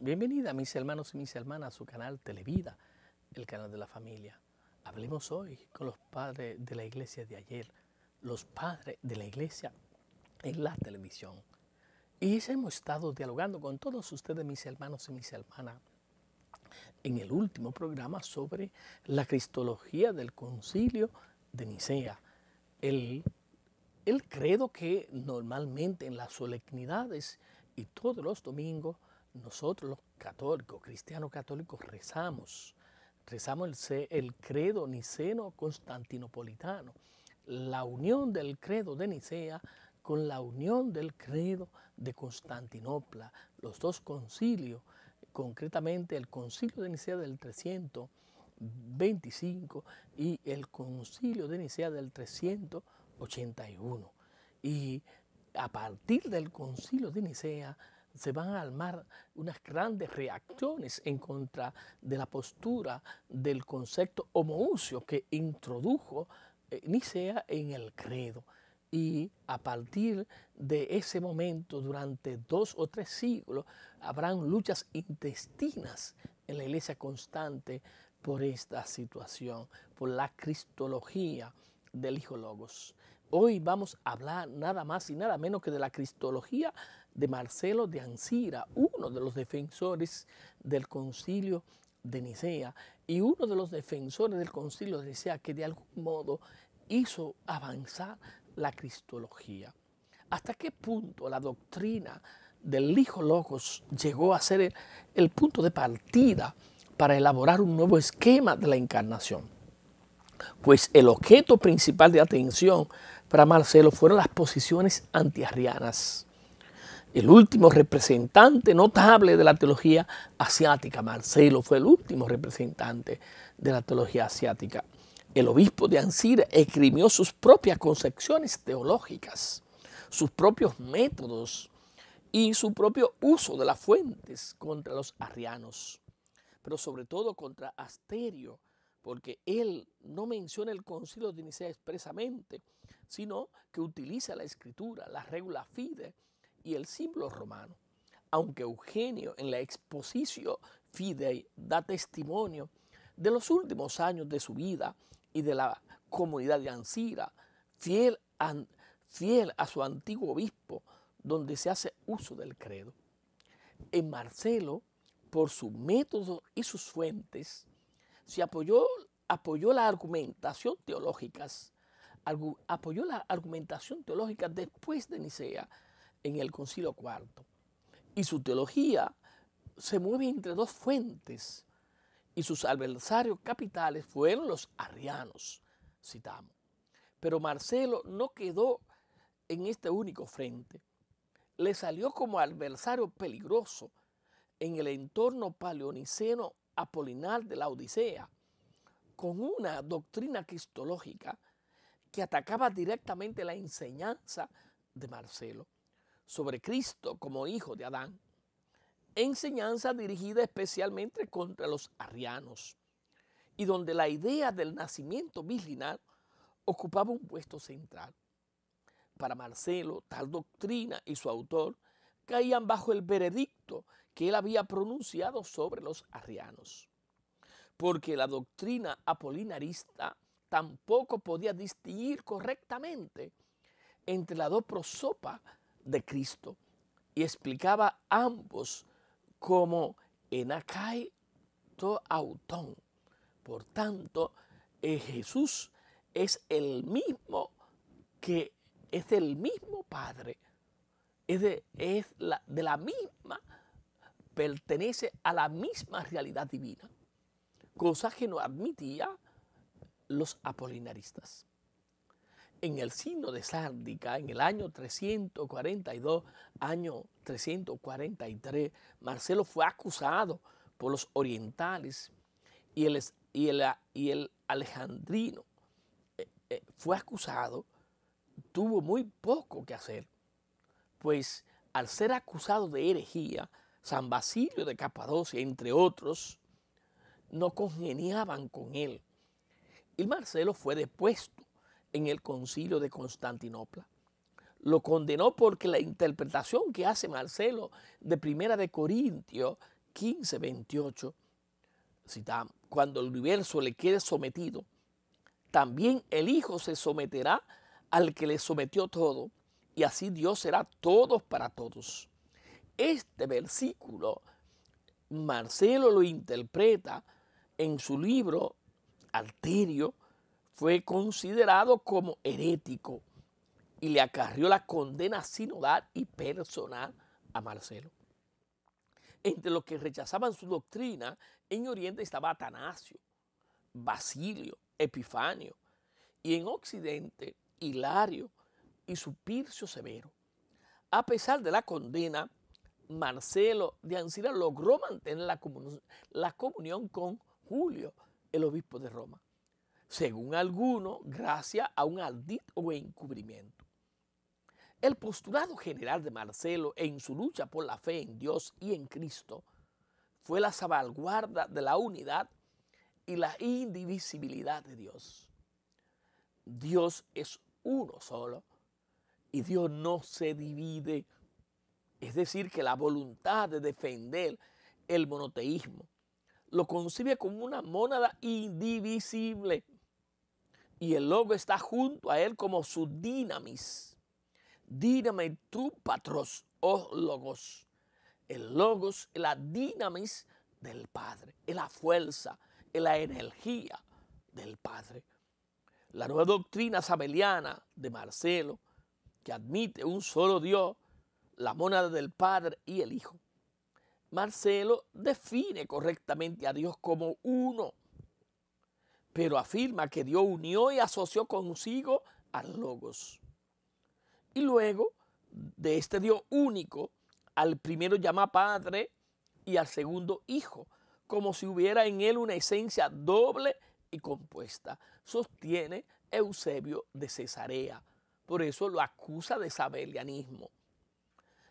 bienvenida mis hermanos y mis hermanas a su canal Televida, el canal de la familia. Hablemos hoy con los padres de la iglesia de ayer, los padres de la iglesia en la televisión. Y hemos estado dialogando con todos ustedes, mis hermanos y mis hermanas, en el último programa sobre la cristología del concilio de Nicea, el, el credo que normalmente en las solemnidades y todos los domingos nosotros los católicos, cristianos católicos, rezamos, rezamos el, el credo niceno-constantinopolitano, la unión del credo de Nicea con la unión del credo de Constantinopla, los dos concilios, concretamente el concilio de Nicea del 325 y el concilio de Nicea del 381. Y a partir del concilio de Nicea, se van a armar unas grandes reacciones en contra de la postura del concepto homousio que introdujo eh, Nicea en el credo. Y a partir de ese momento, durante dos o tres siglos, habrán luchas intestinas en la iglesia constante por esta situación, por la cristología del Hijo Logos. Hoy vamos a hablar nada más y nada menos que de la cristología de Marcelo de Ancira, uno de los defensores del concilio de Nicea y uno de los defensores del concilio de Nicea que de algún modo hizo avanzar la cristología. ¿Hasta qué punto la doctrina del Hijo Logos llegó a ser el, el punto de partida para elaborar un nuevo esquema de la encarnación? Pues el objeto principal de atención para Marcelo fueron las posiciones antiarrianas el último representante notable de la teología asiática. Marcelo fue el último representante de la teología asiática. El obispo de Ansira escribió sus propias concepciones teológicas, sus propios métodos y su propio uso de las fuentes contra los arrianos, pero sobre todo contra Asterio, porque él no menciona el concilio de Nicea expresamente, sino que utiliza la escritura, la regla fide, y el símbolo romano. Aunque Eugenio en la exposición Fidei da testimonio de los últimos años de su vida y de la comunidad de Ancira, fiel a, fiel a su antiguo obispo, donde se hace uso del credo. En Marcelo, por su método y sus fuentes, se apoyó, apoyó la argumentación apoyó la argumentación teológica después de Nicea en el Concilio IV. Y su teología se mueve entre dos fuentes y sus adversarios capitales fueron los arrianos, citamos. Pero Marcelo no quedó en este único frente. Le salió como adversario peligroso en el entorno paleoniceno apolinar de la Odisea, con una doctrina cristológica que atacaba directamente la enseñanza de Marcelo sobre Cristo como hijo de Adán, enseñanza dirigida especialmente contra los arrianos, y donde la idea del nacimiento virginal ocupaba un puesto central. Para Marcelo, tal doctrina y su autor caían bajo el veredicto que él había pronunciado sobre los arrianos, porque la doctrina apolinarista tampoco podía distinguir correctamente entre la dos prosopa de Cristo y explicaba ambos como enakai to autón. Por tanto, eh, Jesús es el mismo que es el mismo Padre, es, de, es la, de la misma, pertenece a la misma realidad divina, cosa que no admitía los apolinaristas en el signo de Sárdica, en el año 342, año 343, Marcelo fue acusado por los orientales y el, y y el alejandrino eh, eh, fue acusado, tuvo muy poco que hacer, pues al ser acusado de herejía, San Basilio de Capadocia, entre otros, no congeniaban con él. Y Marcelo fue depuesto en el concilio de Constantinopla. Lo condenó porque la interpretación que hace Marcelo de Primera de Corintios 15, 28, cita, cuando el universo le quede sometido, también el Hijo se someterá al que le sometió todo, y así Dios será todos para todos. Este versículo Marcelo lo interpreta en su libro Alterio fue considerado como herético y le acarrió la condena sinodal y personal a Marcelo. Entre los que rechazaban su doctrina en Oriente estaba Atanasio, Basilio, Epifanio, y en Occidente Hilario y Supircio Severo. A pesar de la condena, Marcelo de Ancira logró mantener la comunión con Julio, el obispo de Roma según algunos, gracias a un aldit o encubrimiento. El postulado general de Marcelo en su lucha por la fe en Dios y en Cristo fue la salvaguarda de la unidad y la indivisibilidad de Dios. Dios es uno solo y Dios no se divide. Es decir, que la voluntad de defender el monoteísmo lo concibe como una mónada indivisible y el Logos está junto a él como su dinamis. Díname tu patros, oh logos. El logos es la dinamis del Padre, es la fuerza, es la energía del Padre. La nueva doctrina sabeliana de Marcelo, que admite un solo Dios, la monada del Padre y el Hijo. Marcelo define correctamente a Dios como uno pero afirma que Dios unió y asoció consigo al Logos. Y luego, de este Dios único, al primero llama Padre y al segundo Hijo, como si hubiera en él una esencia doble y compuesta, sostiene Eusebio de Cesarea. Por eso lo acusa de sabelianismo.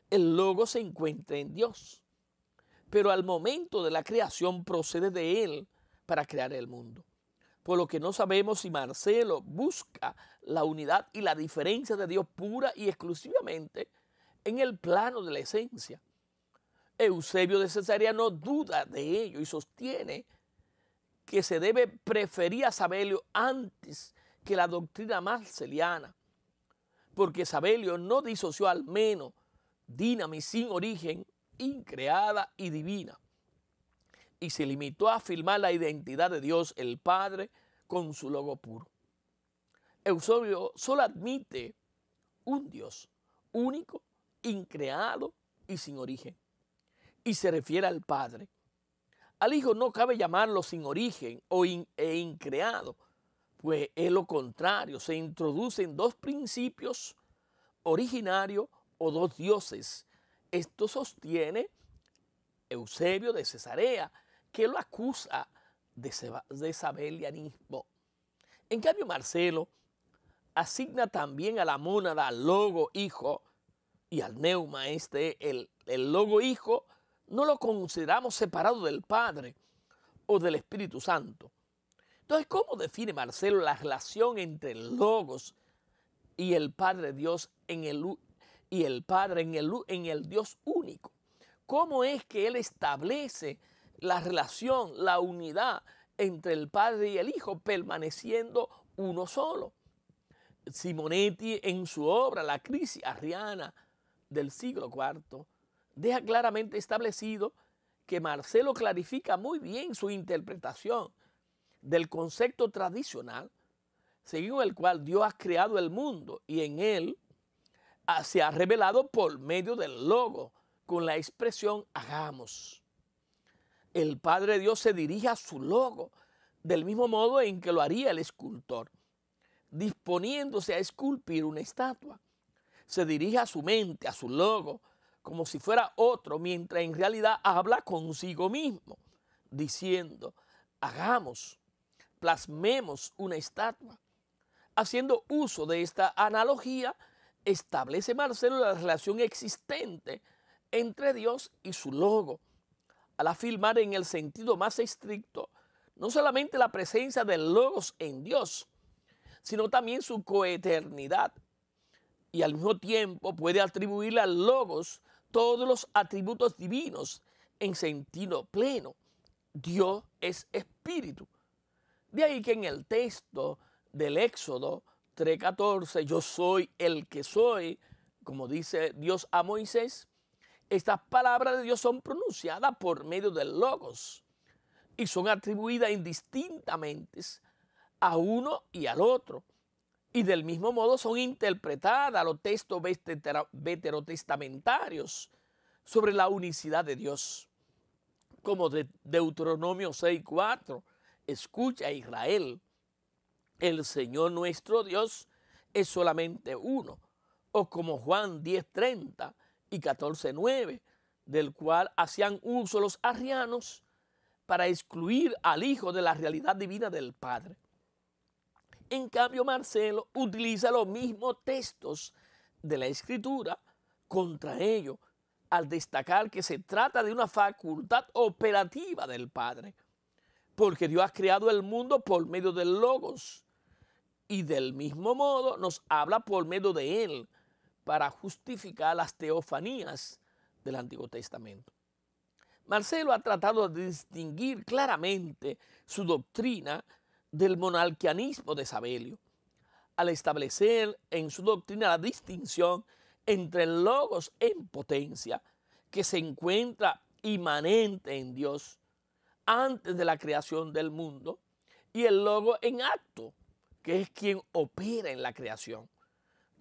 El Logos se encuentra en Dios, pero al momento de la creación procede de él para crear el mundo por lo que no sabemos si Marcelo busca la unidad y la diferencia de Dios pura y exclusivamente en el plano de la esencia. Eusebio de Cesarea no duda de ello y sostiene que se debe preferir a Sabelio antes que la doctrina marceliana, porque Sabelio no disoció al menos dinamis sin origen, increada y divina y se limitó a afirmar la identidad de Dios el Padre con su logo puro. Eusebio solo admite un Dios único, increado y sin origen, y se refiere al Padre. Al Hijo no cabe llamarlo sin origen o e increado, pues es lo contrario, se introducen dos principios, originario o dos dioses. Esto sostiene Eusebio de Cesarea que lo acusa de, sabelianismo. En cambio, Marcelo asigna también a la mónada al logo hijo y al neuma este, el, logo hijo, no lo consideramos separado del Padre o del Espíritu Santo. Entonces, ¿cómo define Marcelo la relación entre el logos y el Padre Dios en el, y el Padre en el, en el Dios único? ¿Cómo es que él establece la relación, la unidad entre el Padre y el Hijo, permaneciendo uno solo. Simonetti en su obra La crisis arriana del siglo IV deja claramente establecido que Marcelo clarifica muy bien su interpretación del concepto tradicional según el cual Dios ha creado el mundo y en él se ha revelado por medio del logo con la expresión hagamos el Padre Dios se dirige a su logo, del mismo modo en que lo haría el escultor, disponiéndose a esculpir una estatua. Se dirige a su mente, a su logo, como si fuera otro, mientras en realidad habla consigo mismo, diciendo, hagamos, plasmemos una estatua. Haciendo uso de esta analogía, establece Marcelo la relación existente entre Dios y su logo al afirmar en el sentido más estricto no solamente la presencia del Logos en Dios, sino también su coeternidad. Y al mismo tiempo puede atribuirle al Logos todos los atributos divinos en sentido pleno. Dios es espíritu. De ahí que en el texto del Éxodo 3.14, yo soy el que soy, como dice Dios a Moisés, estas palabras de Dios son pronunciadas por medio del logos y son atribuidas indistintamente a uno y al otro. Y del mismo modo son interpretadas los textos veterotestamentarios sobre la unicidad de Dios. Como de Deuteronomio 6:4, escucha Israel, el Señor nuestro Dios es solamente uno. O como Juan 10:30, y 14.9, del cual hacían uso los arrianos para excluir al Hijo de la realidad divina del Padre. En cambio, Marcelo utiliza los mismos textos de la Escritura contra ello, al destacar que se trata de una facultad operativa del Padre, porque Dios ha creado el mundo por medio del Logos, y del mismo modo nos habla por medio de Él, para justificar las teofanías del Antiguo Testamento. Marcelo ha tratado de distinguir claramente su doctrina del monarquianismo de Sabelio, al establecer en su doctrina la distinción entre el logos en potencia, que se encuentra inmanente en Dios antes de la creación del mundo, y el logos en acto, que es quien opera en la creación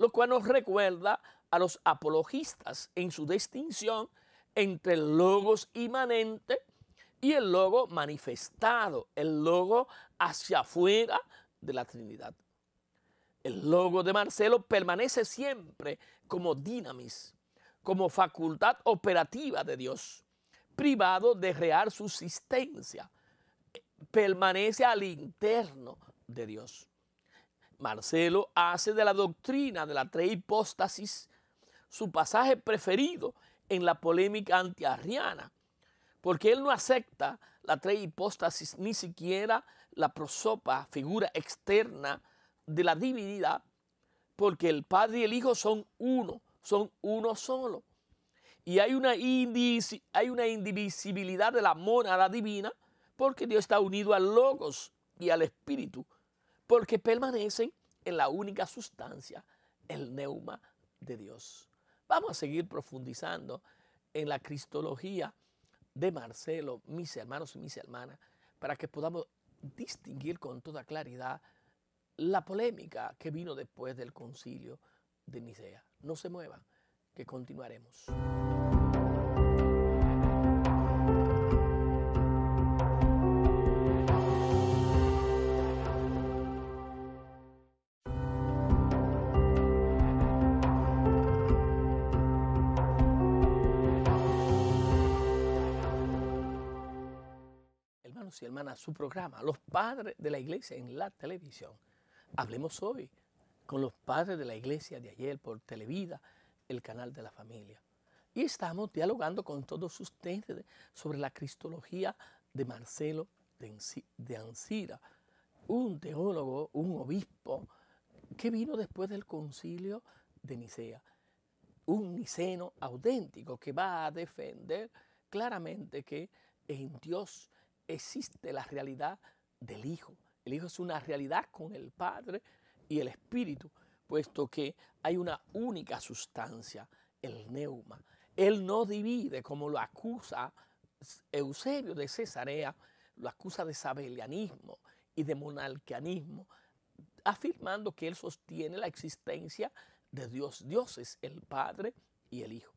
lo cual nos recuerda a los apologistas en su distinción entre el logos inmanente y el logo manifestado, el logo hacia afuera de la Trinidad. El logo de Marcelo permanece siempre como dinamis, como facultad operativa de Dios, privado de real subsistencia, permanece al interno de Dios. Marcelo hace de la doctrina de la hipóstasis su pasaje preferido en la polémica antiarriana, porque él no acepta la hipóstasis ni siquiera la prosopa, figura externa de la divinidad, porque el Padre y el Hijo son uno, son uno solo. Y hay una, hay una indivisibilidad de la monada divina, porque Dios está unido al Logos y al Espíritu, porque permanecen en la única sustancia, el neuma de Dios. Vamos a seguir profundizando en la cristología de Marcelo, mis hermanos y mis hermanas, para que podamos distinguir con toda claridad la polémica que vino después del concilio de Nicea. No se muevan, que continuaremos. hermana, su programa, Los Padres de la Iglesia en la televisión. Hablemos hoy con los padres de la iglesia de ayer por Televida, el canal de la familia. Y estamos dialogando con todos ustedes sobre la cristología de Marcelo de Ancira, un teólogo, un obispo, que vino después del concilio de Nicea. Un niceno auténtico que va a defender claramente que en Dios existe la realidad del Hijo. El Hijo es una realidad con el Padre y el Espíritu, puesto que hay una única sustancia, el neuma. Él no divide como lo acusa Eusebio de Cesarea, lo acusa de sabelianismo y de monarquianismo, afirmando que él sostiene la existencia de Dios. Dios es el Padre y el Hijo.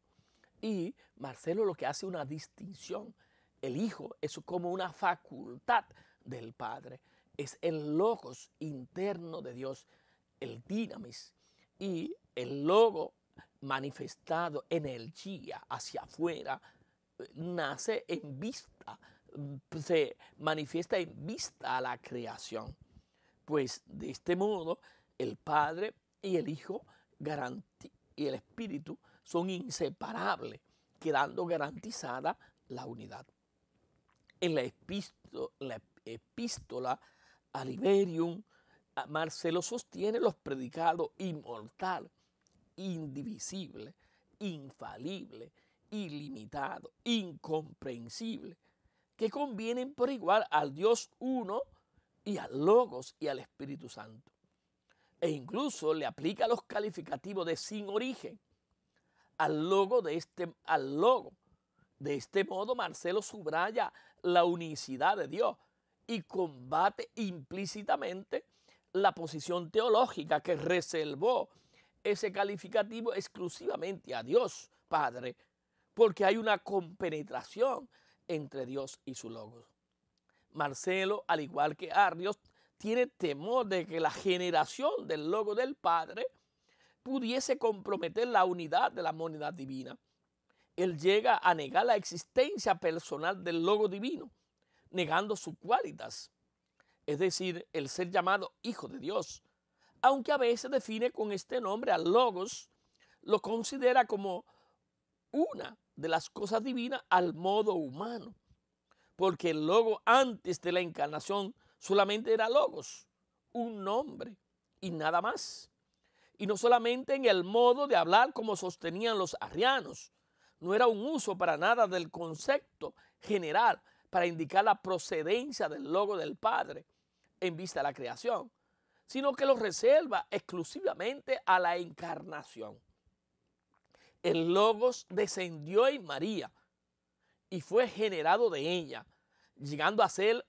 Y Marcelo lo que hace una distinción el Hijo es como una facultad del Padre, es el logos interno de Dios, el Dynamis. y el logo manifestado, en energía hacia afuera, eh, nace en vista, mm, se manifiesta en vista a la creación. Pues de este modo el Padre y el Hijo y el Espíritu son inseparables, quedando garantizada la unidad en la epístola, a Liberium, Marcelo sostiene los predicados inmortal, indivisible, infalible, ilimitado, incomprensible, que convienen por igual al Dios uno y al Logos y al Espíritu Santo. E incluso le aplica los calificativos de sin origen al Logos. de este al logo de este modo, Marcelo subraya la unicidad de Dios y combate implícitamente la posición teológica que reservó ese calificativo exclusivamente a Dios Padre, porque hay una compenetración entre Dios y su logos. Marcelo, al igual que Arrios, tiene temor de que la generación del logo del Padre pudiese comprometer la unidad de la moneda divina él llega a negar la existencia personal del logo divino, negando sus cualidades, es decir, el ser llamado Hijo de Dios. Aunque a veces define con este nombre al Logos, lo considera como una de las cosas divinas al modo humano, porque el logo antes de la encarnación solamente era Logos, un nombre y nada más. Y no solamente en el modo de hablar como sostenían los arrianos, no era un uso para nada del concepto general para indicar la procedencia del logo del Padre en vista de la creación, sino que lo reserva exclusivamente a la encarnación. El logos descendió en María y fue generado de ella, llegando a ser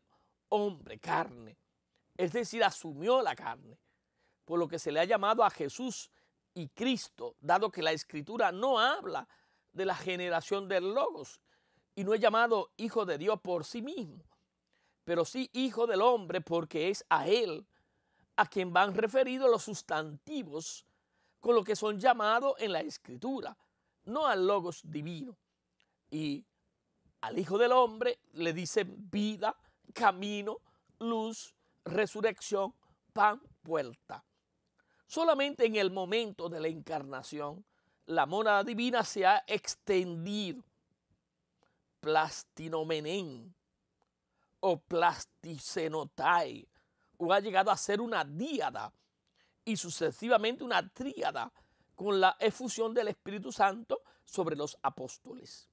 hombre, carne, es decir, asumió la carne, por lo que se le ha llamado a Jesús y Cristo, dado que la escritura no habla de la generación del Logos y no es llamado hijo de Dios por sí mismo, pero sí hijo del hombre porque es a él a quien van referidos los sustantivos con lo que son llamados en la escritura, no al Logos divino. Y al Hijo del Hombre le dicen vida, camino, luz, resurrección, pan, Vuelta. Solamente en el momento de la encarnación la mona divina se ha extendido. Plastinomenén o plasticenotai, o ha llegado a ser una diada y sucesivamente una tríada con la efusión del Espíritu Santo sobre los apóstoles.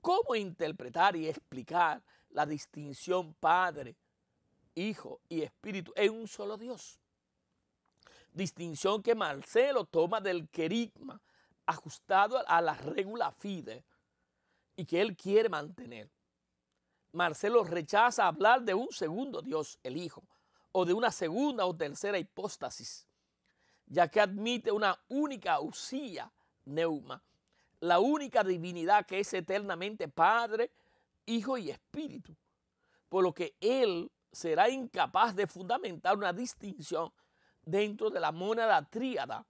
¿Cómo interpretar y explicar la distinción Padre, Hijo y Espíritu en un solo Dios? Distinción que Marcelo toma del querigma, ajustado a la regla FIDE y que él quiere mantener. Marcelo rechaza hablar de un segundo Dios, el Hijo, o de una segunda o tercera hipóstasis, ya que admite una única usía, neuma, la única divinidad que es eternamente Padre, Hijo y Espíritu, por lo que él será incapaz de fundamentar una distinción dentro de la mónada tríada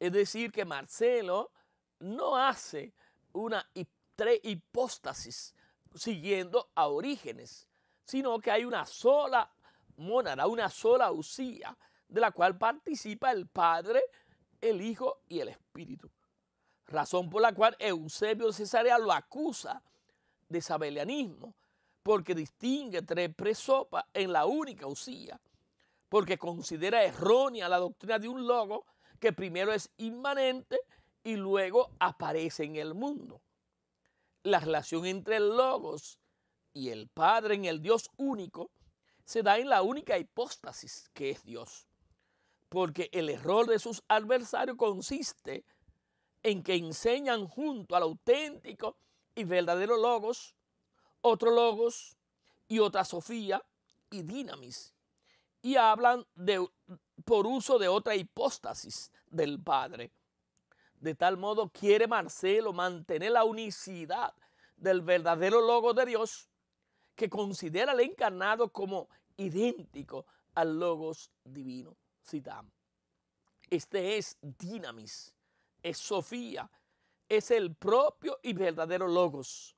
es decir, que Marcelo no hace una hipóstasis siguiendo a Orígenes, sino que hay una sola monada, una sola usía, de la cual participa el Padre, el Hijo y el Espíritu. Razón por la cual Eusebio Cesarea lo acusa de sabelianismo, porque distingue tres presopas en la única usía, porque considera errónea la doctrina de un logo que primero es inmanente y luego aparece en el mundo. La relación entre el Logos y el Padre en el Dios único se da en la única hipóstasis que es Dios. Porque el error de sus adversarios consiste en que enseñan junto al auténtico y verdadero logos, otro logos y otra Sofía y dinamis. Y hablan de, por uso de otra hipóstasis del Padre. De tal modo quiere Marcelo mantener la unicidad del verdadero logo de Dios, que considera al encarnado como idéntico al logos divino. Citamos. Este es dinamis, es Sofía, es el propio y verdadero logos.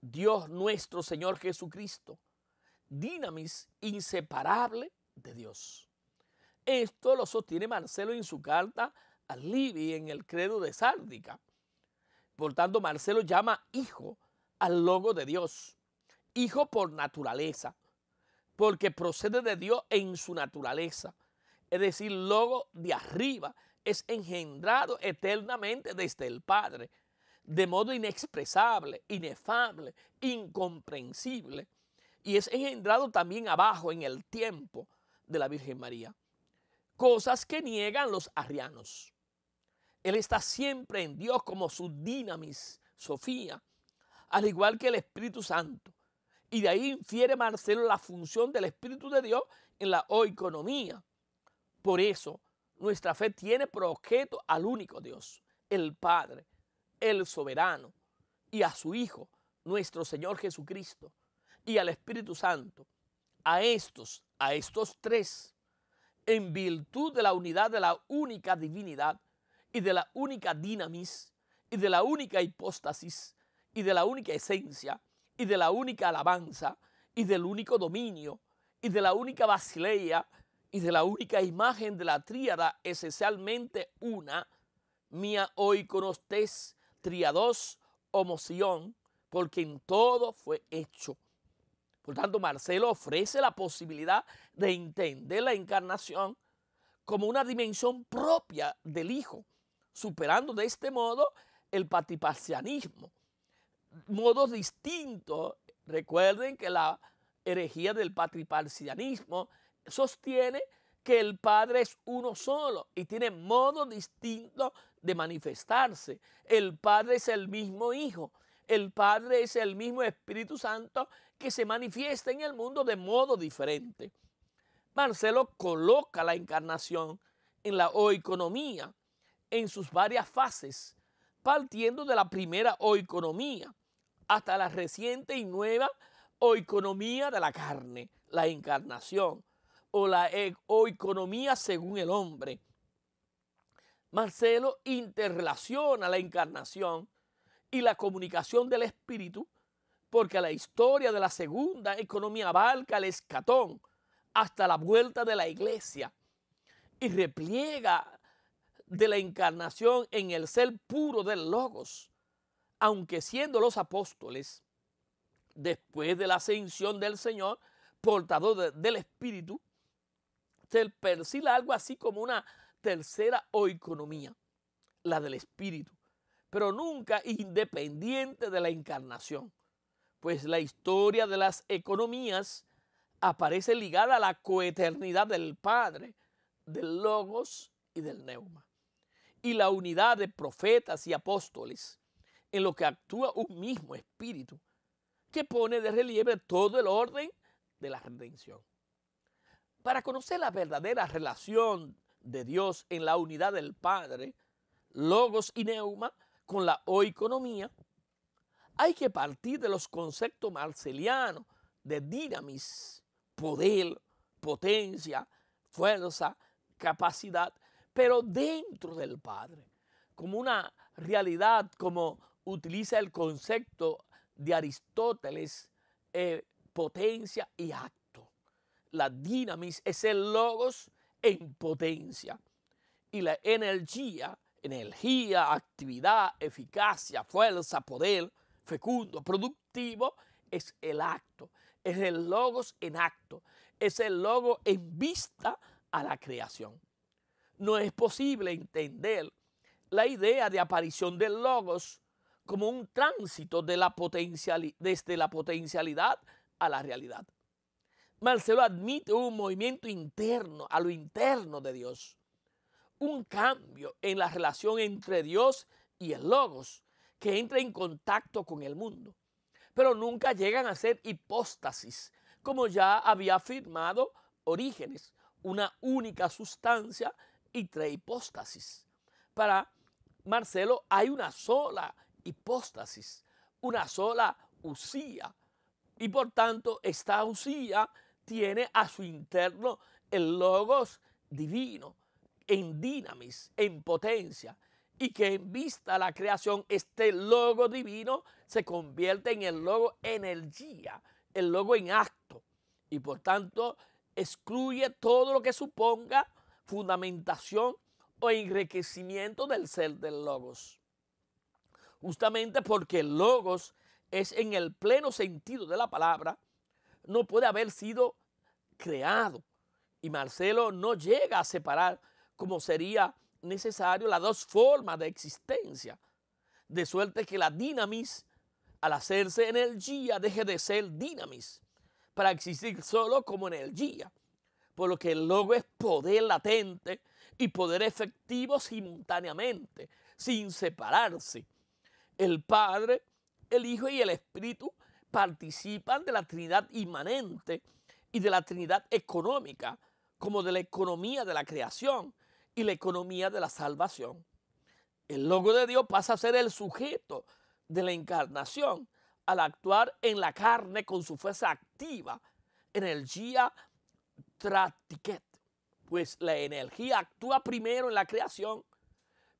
Dios nuestro Señor Jesucristo, dinamis inseparable de Dios. Esto lo sostiene Marcelo en su carta a Libi en el credo de Sárdica. Por tanto, Marcelo llama hijo al logo de Dios, hijo por naturaleza, porque procede de Dios en su naturaleza, es decir, logo de arriba, es engendrado eternamente desde el Padre, de modo inexpresable, inefable, incomprensible, y es engendrado también abajo en el tiempo de la Virgen María cosas que niegan los arrianos. Él está siempre en Dios como su dinamis, Sofía, al igual que el Espíritu Santo. Y de ahí infiere Marcelo la función del Espíritu de Dios en la oiconomía. Por eso, nuestra fe tiene por objeto al único Dios, el Padre, el Soberano, y a su Hijo, nuestro Señor Jesucristo, y al Espíritu Santo. A estos, a estos tres, en virtud de la unidad de la única divinidad y de la única dinamis y de la única hipóstasis y de la única esencia y de la única alabanza y del único dominio y de la única basileia y de la única imagen de la tríada esencialmente una, mía hoy con triados, homoción, porque en todo fue hecho por tanto, Marcelo ofrece la posibilidad de entender la encarnación como una dimensión propia del Hijo, superando de este modo el patriparsianismo. Modos distintos, recuerden que la herejía del patriparcianismo sostiene que el Padre es uno solo y tiene modos distintos de manifestarse. El Padre es el mismo Hijo, el Padre es el mismo Espíritu Santo que se manifiesta en el mundo de modo diferente. Marcelo coloca la encarnación en la oeconomía en sus varias fases, partiendo de la primera oeconomía hasta la reciente y nueva oeconomía de la carne, la encarnación, o la e-, oeconomía según el hombre. Marcelo interrelaciona la encarnación y la comunicación del Espíritu, porque la historia de la segunda economía abarca el escatón hasta la vuelta de la iglesia y repliega de la encarnación en el ser puro del Logos, aunque siendo los apóstoles, después de la ascensión del Señor, portador del Espíritu, se percibe algo así como una tercera o economía, la del Espíritu, pero nunca independiente de la encarnación, pues la historia de las economías aparece ligada a la coeternidad del Padre, del Logos y del Neuma, y la unidad de profetas y apóstoles, en lo que actúa un mismo espíritu, que pone de relieve todo el orden de la redención. Para conocer la verdadera relación de Dios en la unidad del Padre, Logos y Neuma, con la economía hay que partir de los conceptos marcelianos de dinamis, poder, potencia, fuerza, capacidad, pero dentro del Padre, como una realidad, como utiliza el concepto de Aristóteles, eh, potencia y acto. La dinamis es el logos en potencia y la energía energía, actividad, eficacia, fuerza, poder, fecundo, productivo, es el acto, es el logos en acto, es el logo en vista a la creación. No es posible entender la idea de aparición del logos como un tránsito de la desde la potencialidad a la realidad. Marcelo admite un movimiento interno, a lo interno de Dios un cambio en la relación entre Dios y el Logos, que entra en contacto con el mundo, pero nunca llegan a ser hipóstasis, como ya había afirmado Orígenes, una única sustancia y tres hipóstasis. Para Marcelo hay una sola hipóstasis, una sola usía, y por tanto esta usía tiene a su interno el logos divino, en dinamis, en potencia, y que en vista a la creación este logo divino se convierte en el logo energía, el logo en acto, y por tanto excluye todo lo que suponga fundamentación o enriquecimiento del ser del logos. Justamente porque el logos es en el pleno sentido de la palabra, no puede haber sido creado. Y Marcelo no llega a separar como sería necesario las dos formas de existencia, de suerte que la dinamis, al hacerse energía, deje de ser dinamis, para existir solo como energía, por lo que el logo es poder latente y poder efectivo simultáneamente, sin separarse. El Padre, el Hijo y el Espíritu participan de la Trinidad inmanente y de la Trinidad económica, como de la economía de la creación, y la economía de la salvación. El logo de Dios pasa a ser el sujeto de la encarnación al actuar en la carne con su fuerza activa, energía tratiquet. Pues la energía actúa primero en la creación,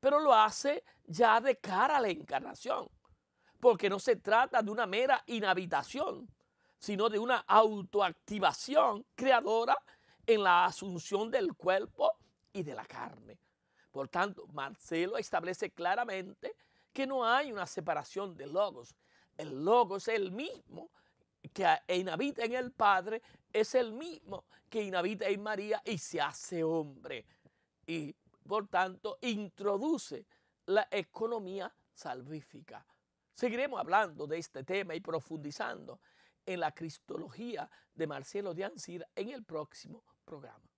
pero lo hace ya de cara a la encarnación, porque no se trata de una mera inhabitación, sino de una autoactivación creadora en la asunción del cuerpo y de la carne. Por tanto, Marcelo establece claramente que no hay una separación de logos. El logos es el mismo que e inhabita en el Padre, es el mismo que inhabita en María y se hace hombre. Y por tanto, introduce la economía salvífica. Seguiremos hablando de este tema y profundizando en la cristología de Marcelo de Ancira. en el próximo programa.